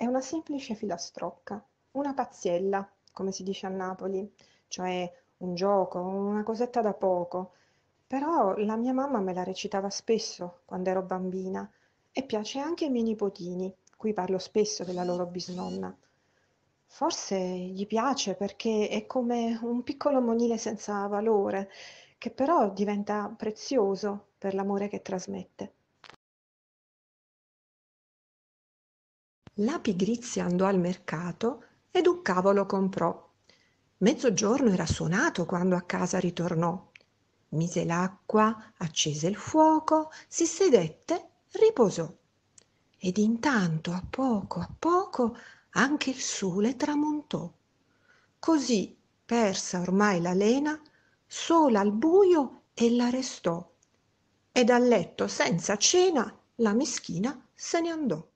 è una semplice filastrocca, una pazziella, come si dice a Napoli, cioè un gioco, una cosetta da poco. Però la mia mamma me la recitava spesso quando ero bambina e piace anche ai miei nipotini, cui parlo spesso della loro bisnonna. Forse gli piace perché è come un piccolo monile senza valore, che però diventa prezioso per l'amore che trasmette. la pigrizia andò al mercato ed un cavolo comprò mezzogiorno era suonato quando a casa ritornò mise l'acqua accese il fuoco si sedette riposò ed intanto a poco a poco anche il sole tramontò così persa ormai la lena sola al buio ella restò e dal letto senza cena la meschina se ne andò